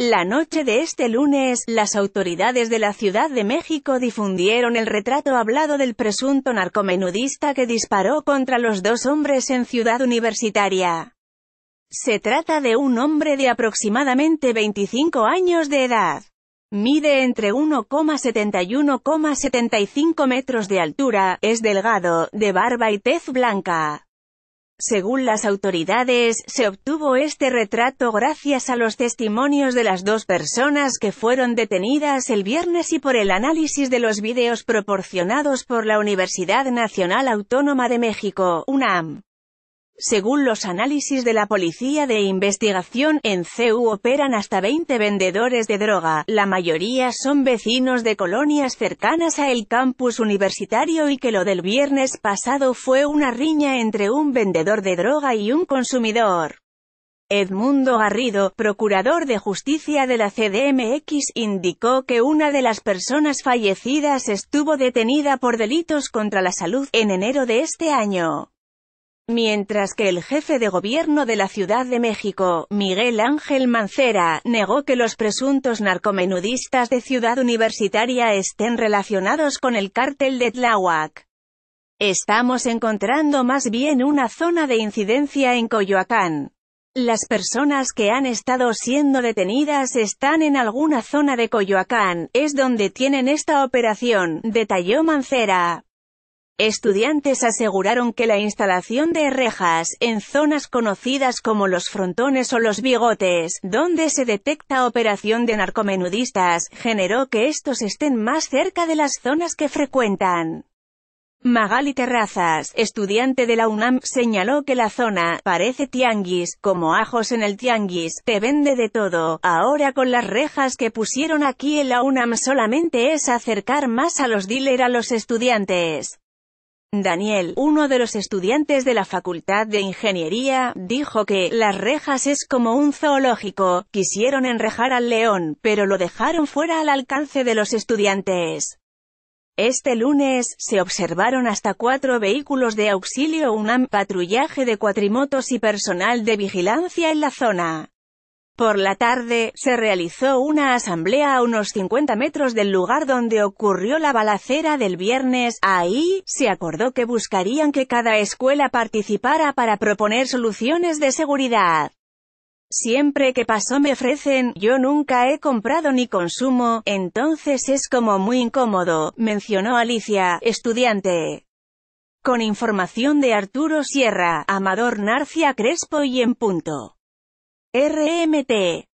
La noche de este lunes, las autoridades de la Ciudad de México difundieron el retrato hablado del presunto narcomenudista que disparó contra los dos hombres en Ciudad Universitaria. Se trata de un hombre de aproximadamente 25 años de edad. Mide entre 1,71,75 metros de altura, es delgado, de barba y tez blanca. Según las autoridades, se obtuvo este retrato gracias a los testimonios de las dos personas que fueron detenidas el viernes y por el análisis de los vídeos proporcionados por la Universidad Nacional Autónoma de México, UNAM. Según los análisis de la Policía de Investigación, en CEU operan hasta 20 vendedores de droga, la mayoría son vecinos de colonias cercanas a el campus universitario y que lo del viernes pasado fue una riña entre un vendedor de droga y un consumidor. Edmundo Garrido, procurador de justicia de la CDMX, indicó que una de las personas fallecidas estuvo detenida por delitos contra la salud en enero de este año. Mientras que el jefe de gobierno de la Ciudad de México, Miguel Ángel Mancera, negó que los presuntos narcomenudistas de Ciudad Universitaria estén relacionados con el cártel de Tláhuac. Estamos encontrando más bien una zona de incidencia en Coyoacán. Las personas que han estado siendo detenidas están en alguna zona de Coyoacán, es donde tienen esta operación, detalló Mancera. Estudiantes aseguraron que la instalación de rejas, en zonas conocidas como los frontones o los bigotes, donde se detecta operación de narcomenudistas, generó que estos estén más cerca de las zonas que frecuentan. Magali Terrazas, estudiante de la UNAM, señaló que la zona parece tianguis, como ajos en el tianguis, te vende de todo. Ahora con las rejas que pusieron aquí en la UNAM solamente es acercar más a los dealer a los estudiantes. Daniel, uno de los estudiantes de la Facultad de Ingeniería, dijo que, las rejas es como un zoológico, quisieron enrejar al león, pero lo dejaron fuera al alcance de los estudiantes. Este lunes, se observaron hasta cuatro vehículos de auxilio UNAM, patrullaje de cuatrimotos y personal de vigilancia en la zona. Por la tarde, se realizó una asamblea a unos 50 metros del lugar donde ocurrió la balacera del viernes. Ahí, se acordó que buscarían que cada escuela participara para proponer soluciones de seguridad. Siempre que pasó me ofrecen, yo nunca he comprado ni consumo, entonces es como muy incómodo, mencionó Alicia, estudiante. Con información de Arturo Sierra, Amador Narcia Crespo y en punto. RMT